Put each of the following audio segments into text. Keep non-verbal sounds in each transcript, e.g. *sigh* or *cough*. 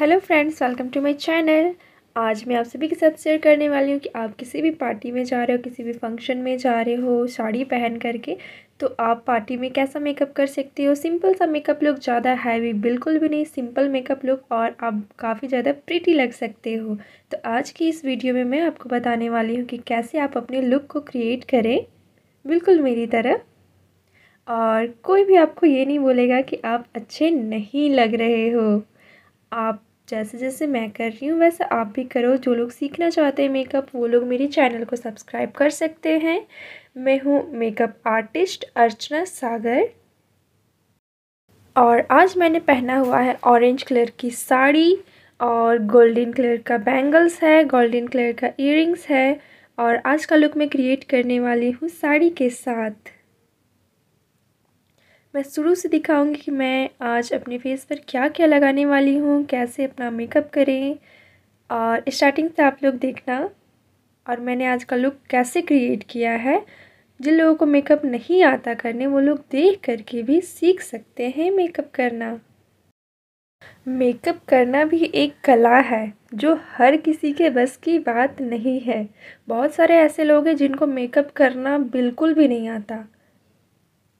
hello friends welcome to my channel आज मैं आप सभी के साथ शेयर करने वाली हूँ कि आप किसी भी पार्टी में जा रहे हो किसी भी फंक्शन में जा रहे हो साड़ी पहन करके तो आप पार्टी में कैसा मेकअप कर सकते हो सिंपल सा मेकअप लुक ज़्यादा हैवी बिल्कुल भी नहीं सिंपल मेकअप लुक और आप काफ़ी ज़्यादा प्रिटी लग सकते हो तो आज की इस वीडियो में मैं आपको बताने वाली हूँ कि कैसे आप अपने लुक को क्रिएट करें बिल्कुल मेरी तरह और कोई भी आपको ये नहीं बोलेगा कि आप अच्छे नहीं लग रहे हो आप जैसे जैसे मैं कर रही हूँ वैसे आप भी करो जो लोग सीखना चाहते हैं मेकअप वो लोग मेरे चैनल को सब्सक्राइब कर सकते हैं मैं हूँ मेकअप आर्टिस्ट अर्चना सागर और आज मैंने पहना हुआ है ऑरेंज कलर की साड़ी और गोल्डन कलर का बैंगल्स है गोल्डन कलर का इयर है और आज का लुक मैं क्रिएट करने वाली हूँ साड़ी के साथ मैं शुरू से दिखाऊंगी कि मैं आज अपने फेस पर क्या क्या लगाने वाली हूँ कैसे अपना मेकअप करें और स्टार्टिंग से आप लोग देखना और मैंने आज का लुक कैसे क्रिएट किया है जिन लोगों को मेकअप नहीं आता करने वो लोग देख करके भी सीख सकते हैं मेकअप करना मेकअप करना भी एक कला है जो हर किसी के बस की बात नहीं है बहुत सारे ऐसे लोग हैं जिनको मेकअप करना बिल्कुल भी नहीं आता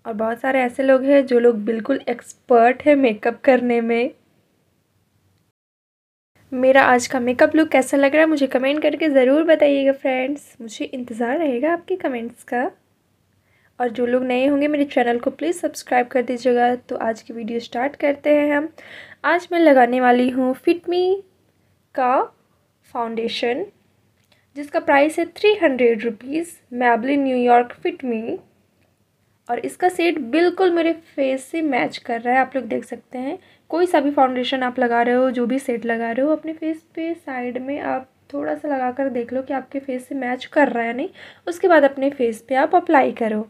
और बहुत सारे ऐसे लोग हैं जो लोग बिल्कुल एक्सपर्ट हैं मेकअप करने में मेरा आज का मेकअप लुक कैसा लग रहा है मुझे कमेंट करके ज़रूर बताइएगा फ्रेंड्स मुझे इंतज़ार रहेगा आपके कमेंट्स का और जो लोग नए होंगे मेरे चैनल को प्लीज़ सब्सक्राइब कर दीजिएगा तो आज की वीडियो स्टार्ट करते हैं हम आज मैं लगाने वाली हूँ फिटमी का फाउंडेशन जिसका प्राइस है three hundred rupees Maybelline New York Fit Me और इसका सेट बिल्कुल मेरे फेस से मैच कर रहा है आप लोग देख सकते हैं कोई सा भी फाउंडेशन आप लगा रहे हो जो भी सेट लगा रहे हो अपने फेस पे साइड में आप थोड़ा सा लगा कर देख लो कि आपके फेस से मैच कर रहा है नहीं उसके बाद अपने फेस पे आप अप्लाई करो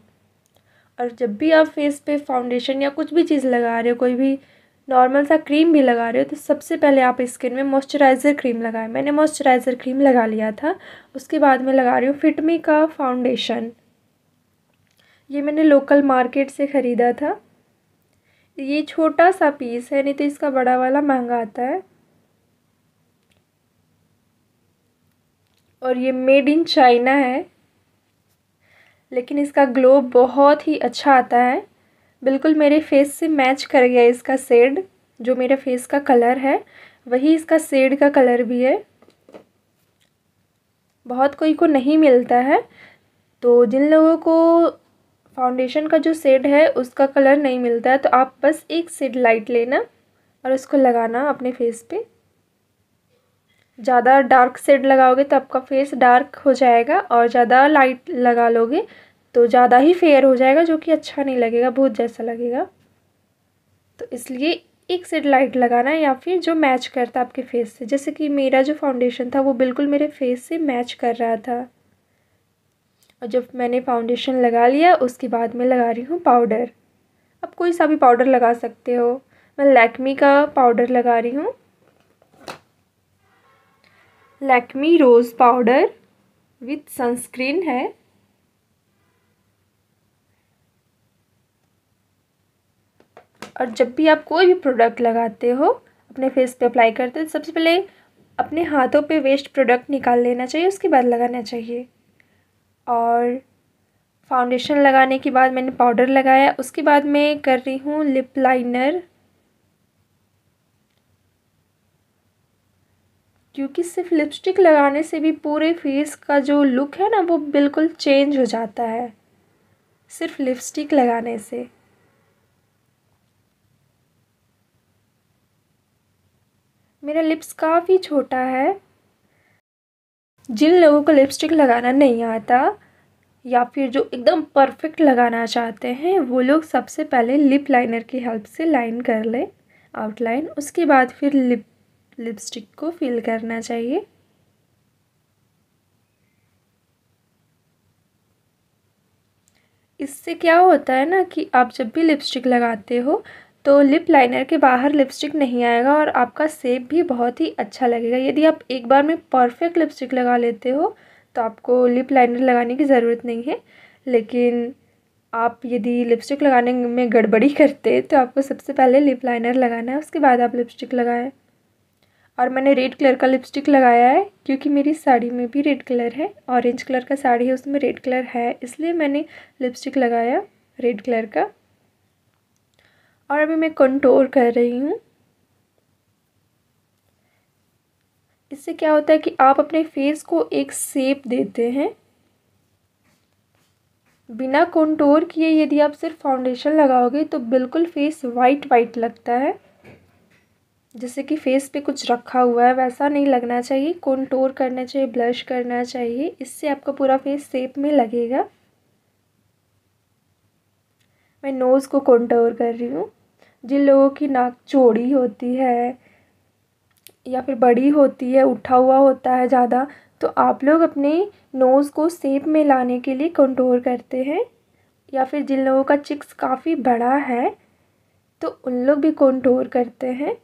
और जब भी आप फेस पे फाउंडेशन या कुछ भी चीज़ लगा रहे हो कोई भी नॉर्मल सा क्रीम भी लगा रहे हो तो सबसे पहले आप स्किन में मॉइस्चराइज़र क्रीम लगाएं मैंने मॉइस्चराइज़र क्रीम लगा लिया था उसके बाद मैं लगा रही हूँ फिटमी का फाउंडेशन ये मैंने लोकल मार्केट से ख़रीदा था ये छोटा सा पीस है नहीं तो इसका बड़ा वाला महंगा आता है और ये मेड इन चाइना है लेकिन इसका ग्लो बहुत ही अच्छा आता है बिल्कुल मेरे फेस से मैच कर गया इसका शेड जो मेरे फेस का कलर है वही इसका शेड का कलर भी है बहुत कोई को नहीं मिलता है तो जिन लोगों को फाउंडेशन का जो सेड है उसका कलर नहीं मिलता है तो आप बस एक सेड लाइट लेना और उसको लगाना अपने फेस पे ज़्यादा डार्क सेड लगाओगे तो आपका फेस डार्क हो जाएगा और ज़्यादा लाइट लगा लोगे तो ज़्यादा ही फेयर हो जाएगा जो कि अच्छा नहीं लगेगा बहुत जैसा लगेगा तो इसलिए एक सेड लाइट लगाना है या फिर जो मैच करता आपके फेस से जैसे कि मेरा जो फाउंडेशन था वो बिल्कुल मेरे फेस से मैच कर रहा था और जब मैंने फाउंडेशन लगा लिया उसके बाद मैं लगा रही हूँ पाउडर आप कोई सा भी पाउडर लगा सकते हो मैं लैक्मी का पाउडर लगा रही हूँ Lakme rose powder with sunscreen है और जब भी आप कोई भी प्रोडक्ट लगाते हो अपने फेस पे अप्लाई करते हो तो सबसे पहले अपने हाथों पे वेस्ट प्रोडक्ट निकाल लेना चाहिए उसके बाद लगाना चाहिए और फाउंडेशन लगाने के बाद मैंने पाउडर लगाया उसके बाद मैं कर रही हूँ लिप लाइनर क्योंकि सिर्फ लिपस्टिक लगाने से भी पूरे फेस का जो लुक है ना वो बिल्कुल चेंज हो जाता है सिर्फ लिपस्टिक लगाने से मेरा लिप्स काफ़ी छोटा है जिन लोगों को लिपस्टिक लगाना नहीं आता या फिर जो एकदम परफेक्ट लगाना चाहते हैं वो लोग सबसे पहले लिप लाइनर की हेल्प से लाइन कर लें आउटलाइन उसके बाद फिर लिप लिपस्टिक को फिल करना चाहिए इससे क्या होता है ना कि आप जब भी लिपस्टिक लगाते हो तो लिप लाइनर के बाहर लिपस्टिक नहीं आएगा और आपका सेप भी बहुत ही अच्छा लगेगा यदि आप एक बार में परफेक्ट लिपस्टिक लगा लेते हो तो आपको लिप लाइनर लगाने की ज़रूरत नहीं है लेकिन आप यदि लिपस्टिक लगाने में गड़बड़ी *laughs* करते तो आपको सबसे पहले लिप लाइनर लगाना है उसके बाद आप लिपस्टिक लगाएं और मैंने रेड कलर का लिपस्टिक लगाया है क्योंकि मेरी साड़ी में भी रेड कलर है ऑरेंज कलर का साड़ी है उसमें रेड कलर है इसलिए मैंने लिपस्टिक लगाया रेड कलर का और अभी मैं कंटोर कर रही हूँ इससे क्या होता है कि आप अपने फेस को एक सेप देते हैं बिना कंटूर किए यदि आप सिर्फ फाउंडेशन लगाओगे तो बिल्कुल फेस वाइट वाइट लगता है जैसे कि फेस पे कुछ रखा हुआ है वैसा नहीं लगना चाहिए कंटूर करना चाहिए ब्लश करना चाहिए इससे आपका पूरा फेस सेप में लगेगा मैं नोज़ को कंटूर कर रही हूँ जिन लोगों की नाक चौड़ी होती है या फिर बड़ी होती है उठा हुआ होता है ज़्यादा तो आप लोग अपने नोज़ को सेप में लाने के लिए कंट्रोल करते हैं या फिर जिन लोगों का चिक्स काफ़ी बड़ा है तो उन लोग भी कंट्रोल करते हैं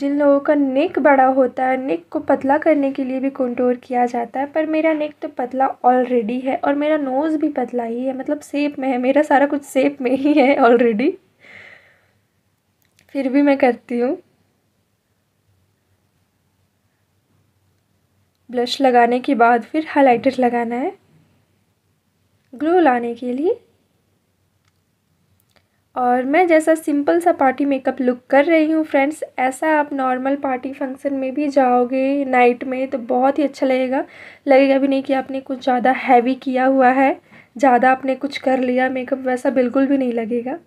जिन लोगों का नेक बड़ा होता है नेक को पतला करने के लिए भी कंट्रोल किया जाता है पर मेरा नेक तो पतला ऑलरेडी है और मेरा नोज़ भी पतला ही है मतलब सेप में है मेरा सारा कुछ सेप में ही है ऑलरेडी फिर भी मैं करती हूँ ब्लश लगाने के बाद फिर हाइलाइटर लगाना है ग्लो लाने के लिए और मैं जैसा सिंपल सा पार्टी मेकअप लुक कर रही हूँ फ्रेंड्स ऐसा आप नॉर्मल पार्टी फंक्शन में भी जाओगे नाइट में तो बहुत ही अच्छा लगेगा लगेगा भी नहीं कि आपने कुछ ज़्यादा हैवी किया हुआ है ज़्यादा आपने कुछ कर लिया मेकअप वैसा बिल्कुल भी नहीं लगेगा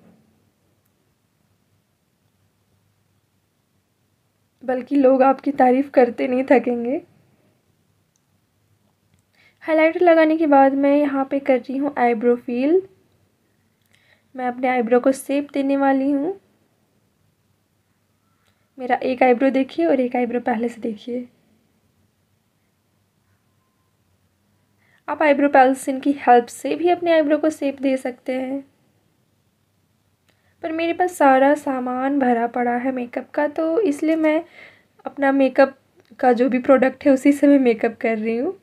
बल्कि लोग आपकी तारीफ़ करते नहीं थकेंगे हाइलाइटर लगाने के बाद मैं यहाँ पे कर रही हूँ आईब्रो फील मैं अपने आईब्रो को सेप देने वाली हूँ मेरा एक आईब्रो देखिए और एक आईब्रो पहले से देखिए आप आईब्रो पेंसिल की हेल्प से भी अपने आईब्रो को सेप दे सकते हैं पर मेरे पास सारा सामान भरा पड़ा है मेकअप का तो इसलिए मैं अपना मेकअप का जो भी प्रोडक्ट है उसी से मैं मेकअप कर रही हूँ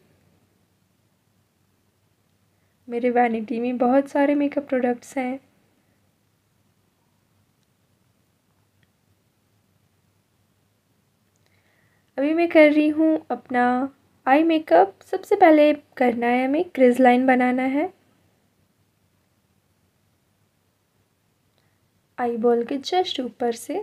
मेरे वैनिटी में बहुत सारे मेकअप प्रोडक्ट्स हैं अभी मैं कर रही हूँ अपना आई मेकअप सबसे पहले करना है हमें क्रिज लाइन बनाना है आई बॉल के जस्ट ऊपर से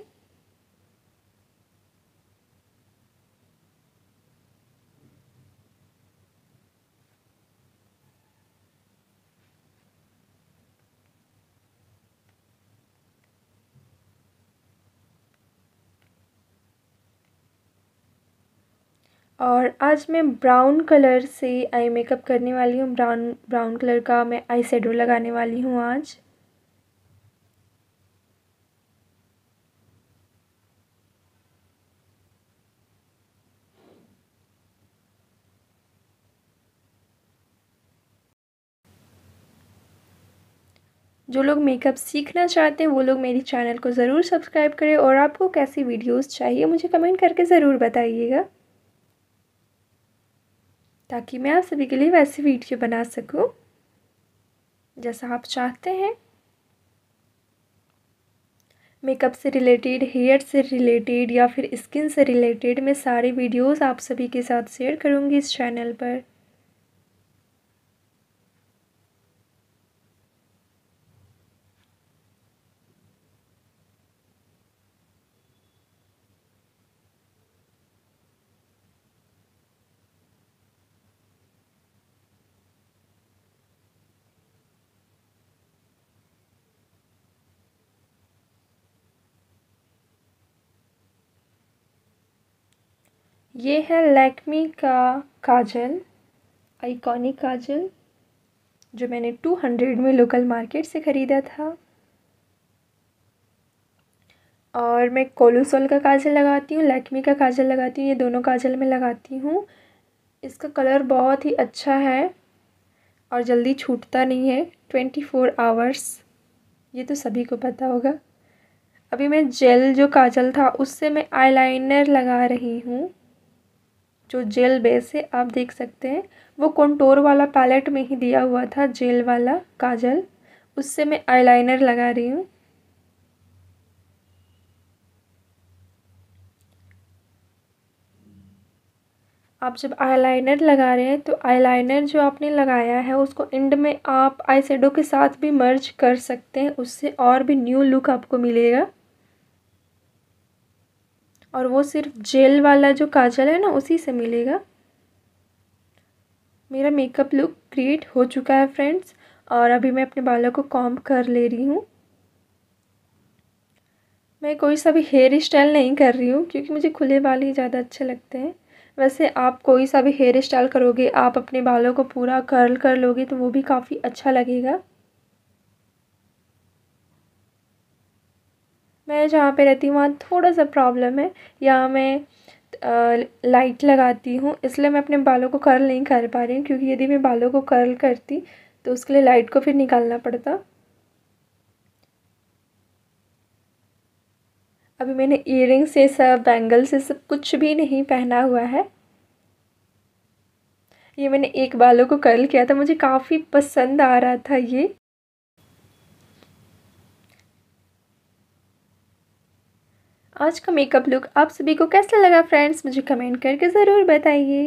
और आज मैं ब्राउन कलर से आई मेकअप करने वाली हूँ ब्राउन ब्राउन कलर का मैं आई शेडो लगाने वाली हूँ आज जो लोग मेकअप सीखना चाहते हैं वो लोग मेरी चैनल को ज़रूर सब्सक्राइब करें और आपको कैसी वीडियोस चाहिए मुझे कमेंट करके ज़रूर बताइएगा ताकि मैं आप सभी के लिए वैसी वीडियो बना सकूं जैसा आप चाहते हैं मेकअप से रिलेटेड हेयर से रिलेटेड या फिर स्किन से रिलेटेड मैं सारे वीडियोस आप सभी के साथ शेयर करूंगी इस चैनल पर ये है लैक्मी का काजल आइकॉनिक काजल जो मैंने टू हंड्रेड में लोकल मार्केट से ख़रीदा था और मैं कोलोसोल का काजल लगाती हूँ लैक्मी का काजल लगाती हूँ ये दोनों काजल में लगाती हूँ इसका कलर बहुत ही अच्छा है और जल्दी छूटता नहीं है ट्वेंटी फ़ोर आवर्स ये तो सभी को पता होगा अभी मैं जेल जो काजल था उससे मैं आईलाइनर लगा रही हूँ जो जेल बेस है आप देख सकते हैं वो कॉन्टोर वाला पैलेट में ही दिया हुआ था जेल वाला काजल उससे मैं आईलाइनर लगा रही हूँ आप जब आईलाइनर लगा रहे हैं तो आईलाइनर जो आपने लगाया है उसको एंड में आप आई के साथ भी मर्ज कर सकते हैं उससे और भी न्यू लुक आपको मिलेगा और वो सिर्फ जेल वाला जो काजल है ना उसी से मिलेगा मेरा मेकअप लुक क्रिएट हो चुका है फ्रेंड्स और अभी मैं अपने बालों को कॉम कर ले रही हूँ मैं कोई सा भी हेयर स्टाइल नहीं कर रही हूँ क्योंकि मुझे खुले बाल ही ज़्यादा अच्छे लगते हैं वैसे आप कोई सा भी हेयर स्टाइल करोगे आप अपने बालों को पूरा कर्ल कर लोगे तो वो भी काफ़ी अच्छा लगेगा मैं जहाँ पे रहती हूँ वहाँ थोड़ा सा प्रॉब्लम है यहाँ मैं लाइट लगाती हूँ इसलिए मैं अपने बालों को कर्ल नहीं कर पा रही हूँ क्योंकि यदि मैं बालों को कर्ल करती तो उसके लिए लाइट को फिर निकालना पड़ता अभी मैंने इयर से सब बैंगल से सब कुछ भी नहीं पहना हुआ है ये मैंने एक बालों को कर्ल किया था मुझे काफ़ी पसंद आ रहा था ये आज का मेकअप लुक आप सभी को कैसा लगा फ्रेंड्स मुझे कमेंट करके ज़रूर बताइए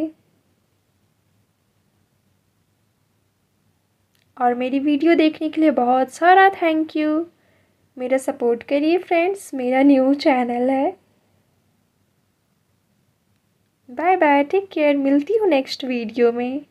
और मेरी वीडियो देखने के लिए बहुत सारा थैंक यू मेरा सपोर्ट करिए फ्रेंड्स मेरा न्यू चैनल है बाय बाय टेक केयर मिलती हूँ नेक्स्ट वीडियो में